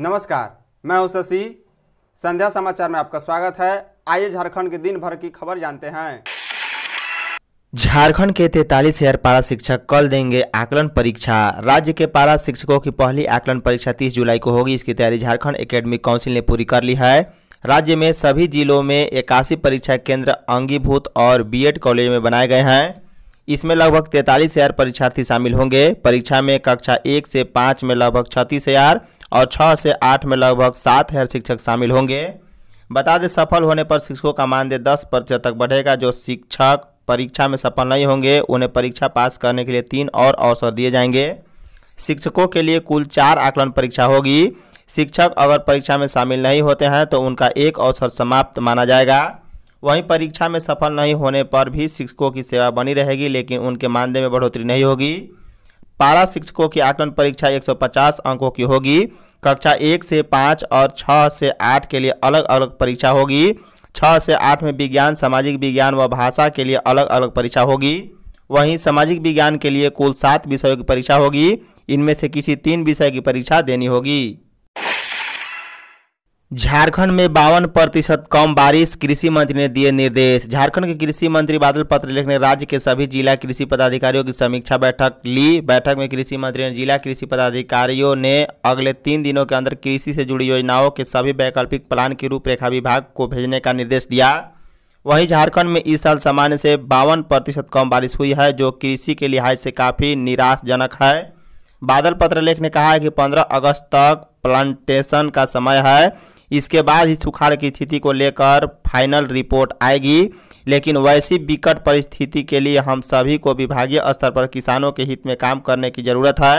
नमस्कार मैं हूं शशि संध्या समाचार में आपका स्वागत है आइए झारखंड के दिन भर की खबर जानते हैं झारखंड के तैतालीस हजार पारा शिक्षक कल देंगे आकलन परीक्षा राज्य के पारा शिक्षकों की पहली आकलन परीक्षा 30 जुलाई को होगी इसकी तैयारी झारखंड एकेडमिक काउंसिल ने पूरी कर ली है राज्य में सभी जिलों में इक्यासी परीक्षा केंद्र अंगीभूत और बीएड कॉलेज में बनाए गए हैं इसमें लगभग तैंतालीस हज़ार परीक्षार्थी शामिल होंगे परीक्षा में कक्षा एक से पाँच में लगभग छत्तीस हज़ार और छः से आठ में लगभग सात हज़ार शिक्षक शामिल होंगे बता दें सफल होने पर शिक्षकों का मानदेय दस प्रतिशत तक बढ़ेगा जो शिक्षक परीक्षा में सफल नहीं होंगे उन्हें परीक्षा पास करने के लिए तीन और अवसर दिए जाएंगे शिक्षकों के लिए कुल चार आकलन परीक्षा होगी शिक्षक अगर परीक्षा में शामिल नहीं होते हैं तो उनका एक अवसर समाप्त माना जाएगा वहीं परीक्षा में सफल नहीं होने पर भी शिक्षकों की सेवा बनी रहेगी लेकिन उनके मानदेय में बढ़ोतरी नहीं होगी पारा शिक्षकों की आकलन परीक्षा 150 अंकों की होगी कक्षा एक से पाँच और छः से आठ के लिए अलग अलग परीक्षा होगी छः से आठ में विज्ञान सामाजिक विज्ञान व भाषा के लिए अलग अलग परीक्षा होगी वहीं सामाजिक विज्ञान के लिए कुल सात विषयों की परीक्षा होगी इनमें से किसी तीन विषय की परीक्षा देनी होगी झारखंड में बावन प्रतिशत कम बारिश कृषि मंत्री ने दिए निर्देश झारखंड के कृषि मंत्री बादल पत्रलेख ने राज्य के सभी जिला कृषि पदाधिकारियों की समीक्षा बैठक ली बैठक में कृषि मंत्री ने जिला कृषि पदाधिकारियों ने अगले तीन दिनों के अंदर कृषि से जुड़ी योजनाओं के सभी वैकल्पिक प्लान की रूपरेखा विभाग को भेजने का निर्देश दिया वहीं झारखंड में इस साल सामान्य से बावन प्रतिशत कम बारिश हुई है जो कृषि के लिहाज से काफ़ी निराशजनक है बादल पत्रलेख ने कहा है कि पंद्रह अगस्त तक प्लांटेशन का समय है इसके बाद ही सुखाड़ की स्थिति को लेकर फाइनल रिपोर्ट आएगी लेकिन वैसी विकट परिस्थिति के लिए हम सभी को विभागीय स्तर पर किसानों के हित में काम करने की ज़रूरत है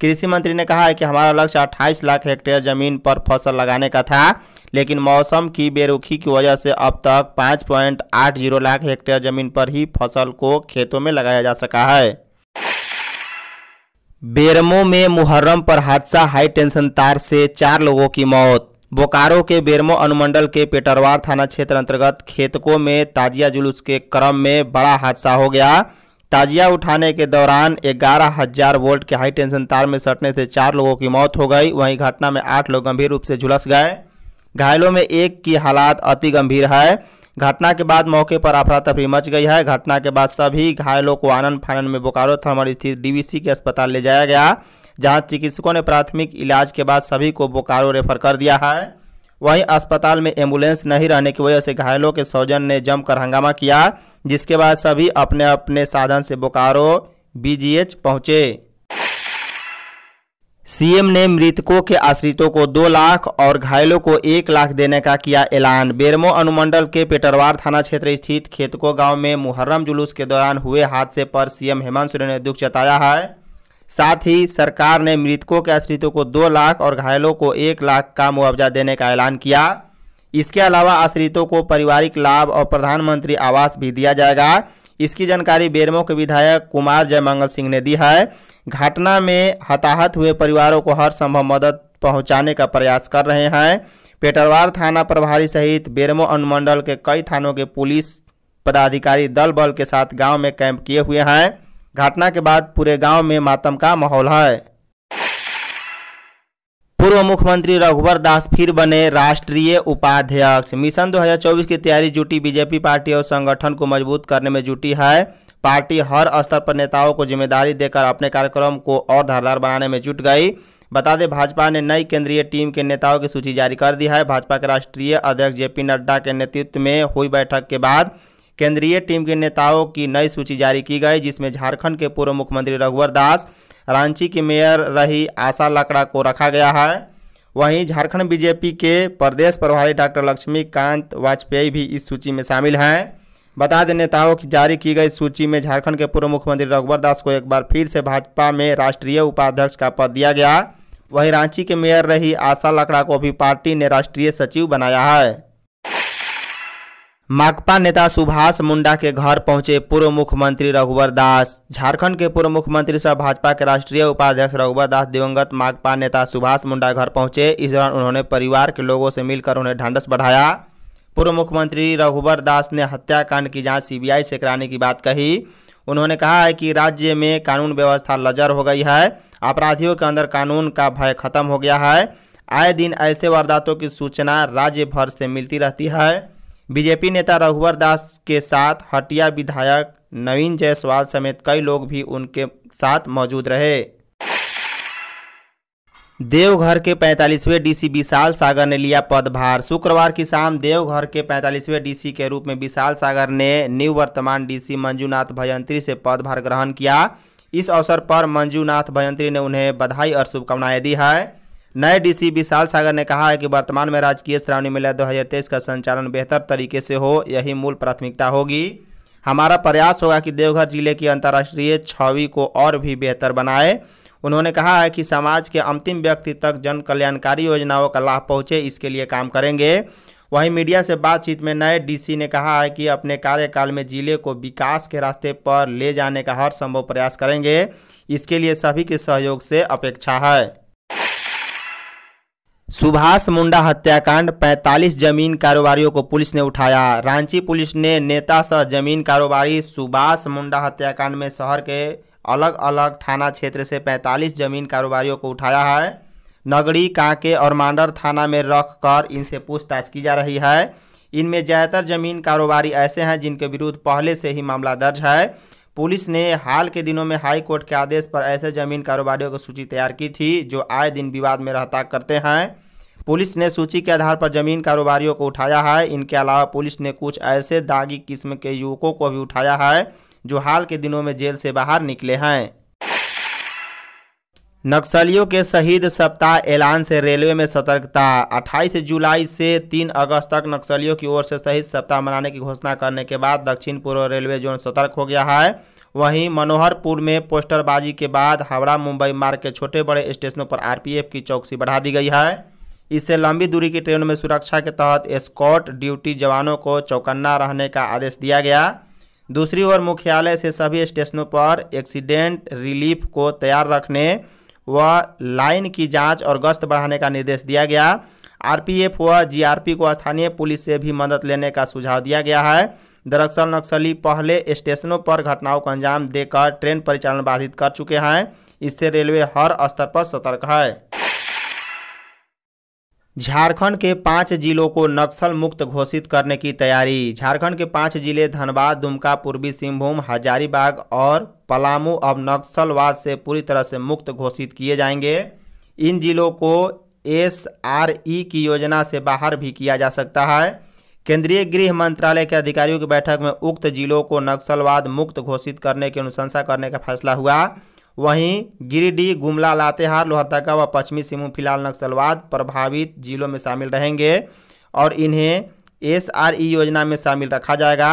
कृषि मंत्री ने कहा है कि हमारा लक्ष्य अट्ठाईस लाख हेक्टेयर जमीन पर फसल लगाने का था लेकिन मौसम की बेरुखी की वजह से अब तक पाँच पॉइंट आठ जीरो लाख हेक्टेयर जमीन पर ही फसल को खेतों में लगाया जा सका है बेरमो में मुहर्रम पर हादसा हाई टेंशन तार से चार लोगों की मौत बोकारो के बेरमो अनुमंडल के पेटरवार थाना क्षेत्र अंतर्गत खेतकों में ताजिया जुलूस के क्रम में बड़ा हादसा हो गया ताजिया उठाने के दौरान ग्यारह हजार वोल्ट के हाई टेंशन तार में सटने से चार लोगों की मौत हो गई वहीं घटना में आठ लोग गंभीर रूप से झुलस गए घायलों में एक की हालात अति गंभीर है घटना के बाद मौके पर अफरा तफरी मच गई है घटना के बाद सभी घायलों को आनंद फानंद में बोकारो थर्मल स्थित डीवीसी के अस्पताल ले जाया गया जहां चिकित्सकों ने प्राथमिक इलाज के बाद सभी को बोकारो रेफर कर दिया है वहीं अस्पताल में एम्बुलेंस नहीं रहने की वजह से घायलों के सौजन ने जमकर हंगामा किया जिसके बाद सभी अपने अपने साधन से बोकारो बीजीएच पहुंचे सीएम ने मृतकों के आश्रितों को दो लाख और घायलों को एक लाख देने का किया ऐलान बेरमो अनुमंडल के पेटरवार थाना क्षेत्र स्थित खेतको गांव में मुहर्रम जुलूस के दौरान हुए हादसे पर सीएम हेमंत सोरेन ने दुख जताया है साथ ही सरकार ने मृतकों के आश्रितों को दो लाख और घायलों को एक लाख का मुआवजा देने का ऐलान किया इसके अलावा आश्रितों को पारिवारिक लाभ और प्रधानमंत्री आवास भी दिया जाएगा इसकी जानकारी बेरमो के विधायक कुमार जयमंगल सिंह ने दी है घटना में हताहत हुए परिवारों को हर संभव मदद पहुंचाने का प्रयास कर रहे हैं पेटरवार थाना प्रभारी सहित बेरमो अनुमंडल के कई थानों के पुलिस पदाधिकारी दल बल के साथ गांव में कैंप किए हुए हैं घटना के बाद पूरे गांव में मातम का माहौल है पूर्व मुख्यमंत्री रघुवर दास फिर बने राष्ट्रीय उपाध्यक्ष मिशन 2024 की तैयारी जुटी बीजेपी पार्टी और संगठन को मजबूत करने में जुटी है पार्टी हर स्तर पर नेताओं को जिम्मेदारी देकर अपने कार्यक्रम को और धारदार बनाने में जुट गई बता दें भाजपा ने नई केंद्रीय टीम के नेताओं की सूची जारी कर दी है भाजपा के राष्ट्रीय अध्यक्ष जेपी नड्डा के नेतृत्व में हुई बैठक के बाद केंद्रीय टीम के नेताओं की नई सूची जारी की गई जिसमें झारखंड के पूर्व मुख्यमंत्री रघुवर दास रांची की मेयर रही आशा लकड़ा को रखा गया है वहीं झारखंड बीजेपी के प्रदेश प्रभारी डॉक्टर लक्ष्मीकांत वाजपेयी भी इस सूची में शामिल हैं बता दें नेताओं की जारी की गई सूची में झारखंड के पूर्व मुख्यमंत्री रघुवर दास को एक बार फिर से भाजपा में राष्ट्रीय उपाध्यक्ष का पद दिया गया वहीं रांची के मेयर रही आशा लकड़ा को भी पार्टी ने राष्ट्रीय सचिव बनाया है माकपा नेता सुभाष मुंडा के घर पहुंचे पूर्व मुख्यमंत्री रघुवर दास झारखंड के पूर्व मुख्यमंत्री सह भाजपा के राष्ट्रीय उपाध्यक्ष रघुवर दास दिवंगत माकपा नेता सुभाष मुंडा घर पहुंचे इस दौरान उन्होंने परिवार के लोगों से मिलकर उन्हें ढांढस बढ़ाया पूर्व मुख्यमंत्री रघुवर दास ने हत्याकांड की जांच सीबीआई से कराने की बात कही उन्होंने कहा है कि राज्य में कानून व्यवस्था लजर हो गई है अपराधियों के अंदर कानून का भय खत्म हो गया है आए दिन ऐसे वारदातों की सूचना राज्य भर से मिलती रहती है बीजेपी नेता रघुवर दास के साथ हटिया विधायक नवीन जायसवाल समेत कई लोग भी उनके साथ मौजूद रहे देवघर के 45वें डीसी विशाल सागर ने लिया पदभार शुक्रवार की शाम देवघर के 45वें डीसी के रूप में विशाल सागर ने न्यू वर्तमान डीसी मंजूनाथ भयंत्री से पदभार ग्रहण किया इस अवसर पर मंजूनाथ भयंत्री ने उन्हें बधाई और शुभकामनाएं दी है नए डीसी विशाल सागर ने कहा है कि वर्तमान में राजकीय श्रावणी मेला 2023 का संचालन बेहतर तरीके से हो यही मूल प्राथमिकता होगी हमारा प्रयास होगा कि देवघर जिले की अंतर्राष्ट्रीय छवि को और भी बेहतर बनाए उन्होंने कहा है कि समाज के अंतिम व्यक्ति तक जन कल्याणकारी योजनाओं का लाभ पहुंचे इसके लिए काम करेंगे वहीं मीडिया से बातचीत में नए डीसी ने कहा है कि अपने कार्यकाल में जिले को विकास के रास्ते पर ले जाने का हर संभव प्रयास करेंगे इसके लिए सभी के सहयोग से अपेक्षा है सुभाष मुंडा हत्याकांड 45 जमीन कारोबारियों को पुलिस ने उठाया रांची पुलिस ने नेता सह जमीन कारोबारी सुभाष मुंडा हत्याकांड में शहर के अलग अलग थाना क्षेत्र से 45 जमीन कारोबारियों को उठाया है नगरी कांके और मांडर थाना में रख कर इनसे पूछताछ की जा रही है इनमें ज़्यादातर जमीन कारोबारी ऐसे हैं जिनके विरुद्ध पहले से ही मामला दर्ज है पुलिस ने हाल के दिनों में हाई कोर्ट के आदेश पर ऐसे जमीन कारोबारियों की सूची तैयार की थी जो आए दिन विवाद में रहता करते हैं पुलिस ने सूची के आधार पर जमीन कारोबारियों को उठाया है इनके अलावा पुलिस ने कुछ ऐसे दागी किस्म के युवकों को भी उठाया है जो हाल के दिनों में जेल से बाहर निकले हैं नक्सलियों के शहीद सप्ताह ऐलान से रेलवे में सतर्कता 28 जुलाई से 3 अगस्त तक नक्सलियों की ओर से शहीद सप्ताह मनाने की घोषणा करने के बाद दक्षिण पूर्व रेलवे जोन सतर्क हो गया है वहीं मनोहरपुर में पोस्टरबाजी के बाद हावड़ा मुंबई मार्ग के छोटे बड़े स्टेशनों पर आरपीएफ की चौकसी बढ़ा दी गई है इससे लंबी दूरी की ट्रेनों में सुरक्षा के तहत स्कॉट ड्यूटी जवानों को चौकन्ना रहने का आदेश दिया गया दूसरी ओर मुख्यालय से सभी स्टेशनों पर एक्सीडेंट रिलीफ को तैयार रखने व लाइन की जांच और गश्त बढ़ाने का निर्देश दिया गया आरपीएफ व जीआरपी को स्थानीय पुलिस से भी मदद लेने का सुझाव दिया गया है दरअसल नक्सली पहले स्टेशनों पर घटनाओं को अंजाम देकर ट्रेन परिचालन बाधित कर चुके हैं इससे रेलवे हर स्तर पर सतर्क है झारखंड के पाँच जिलों को नक्सल मुक्त घोषित करने की तैयारी झारखंड के पाँच जिले धनबाद दुमका पूर्वी सिंहभूम हजारीबाग और पलामू अब नक्सलवाद से पूरी तरह से मुक्त घोषित किए जाएंगे इन जिलों को एस आर ई की योजना से बाहर भी किया जा सकता है केंद्रीय गृह मंत्रालय के अधिकारियों की बैठक में उक्त जिलों को नक्सलवाद मुक्त घोषित करने की अनुशंसा करने का फैसला हुआ वहीं गिरिडीह गुमला लातेहार लोहरदगा व पश्चिमी सिंहभूम फिलहाल नक्सलवाद प्रभावित जिलों में शामिल रहेंगे और इन्हें एस योजना में शामिल रखा जाएगा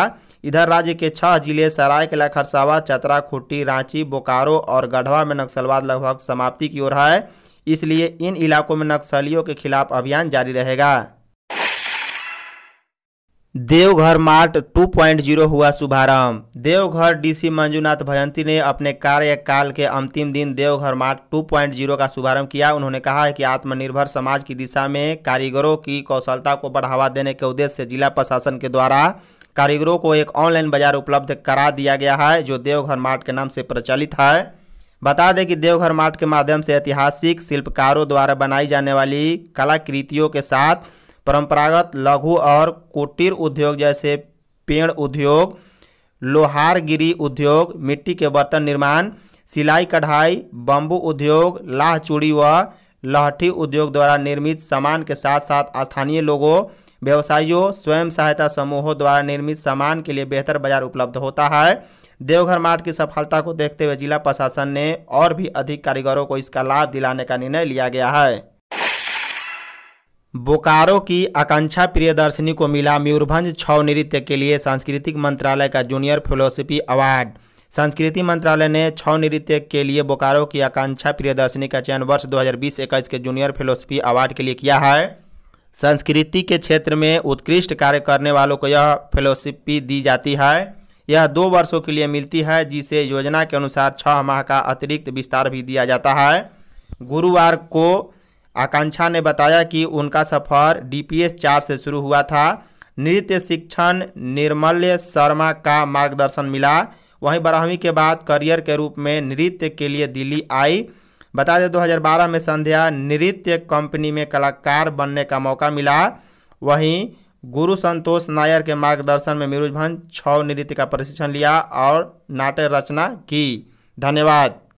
इधर राज्य के छह जिले सरायकला खरसावा चतरा खुट्टी रांची बोकारो और गढ़वा में नक्सलवाद लगभग समाप्ति की ओर है इसलिए इन इलाकों में नक्सलियों के खिलाफ अभियान जारी रहेगा देवघर मार्ट 2.0 हुआ शुभारंभ देवघर डीसी मंजूनाथ भयंती ने अपने कार्यकाल के अंतिम दिन देवघर मार्ट 2.0 का शुभारंभ किया उन्होंने कहा है कि आत्मनिर्भर समाज की दिशा में कारीगरों की कौशलता को बढ़ावा देने के उद्देश्य से जिला प्रशासन के द्वारा कारीगरों को एक ऑनलाइन बाजार उपलब्ध करा दिया गया है जो देवघर मार्ट के नाम से प्रचलित है बता दें कि देवघर मार्ट के माध्यम से ऐतिहासिक शिल्पकारों द्वारा बनाई जाने वाली कलाकृतियों के साथ परंपरागत लघु और कुटीर उद्योग जैसे पेड़ उद्योग लोहारगिरी उद्योग मिट्टी के बर्तन निर्माण सिलाई कढ़ाई बम्बू उद्योग लाह चूड़ी व लहठी उद्योग द्वारा निर्मित सामान के साथ साथ स्थानीय लोगों व्यवसायियों स्वयं सहायता समूहों द्वारा निर्मित सामान के लिए बेहतर बाजार उपलब्ध होता है देवघर मार्ट की सफलता को देखते हुए जिला प्रशासन ने और भी अधिक कारीगरों को इसका लाभ दिलाने का निर्णय लिया गया है बोकारो की आकांक्षा प्रियदर्शनी को मिला मयूरभंज छव नृत्य के लिए सांस्कृतिक मंत्रालय का जूनियर फेलोशिपी अवार्ड संस्कृति मंत्रालय ने छव नृत्य के लिए बोकारो की आकांक्षा प्रियदर्शनी का चयन वर्ष 2020-21 के जूनियर फेलोशिपी अवार्ड के लिए किया है संस्कृति के क्षेत्र में उत्कृष्ट कार्य करने वालों को यह फेलोशिपी दी जाती है यह दो वर्षों के लिए मिलती है जिसे योजना के अनुसार छः माह का अतिरिक्त विस्तार भी दिया जाता है गुरुवार को आकांक्षा ने बताया कि उनका सफ़र डीपीएस चार से शुरू हुआ था नृत्य शिक्षण निर्मल्य शर्मा का मार्गदर्शन मिला वहीं बारहवीं के बाद करियर के रूप में नृत्य के लिए दिल्ली आई बता दें 2012 में संध्या नृत्य कंपनी में कलाकार बनने का मौका मिला वहीं गुरु संतोष नायर के मार्गदर्शन में मिरुजभन छौ नृत्य का प्रशिक्षण लिया और नाट्य रचना की धन्यवाद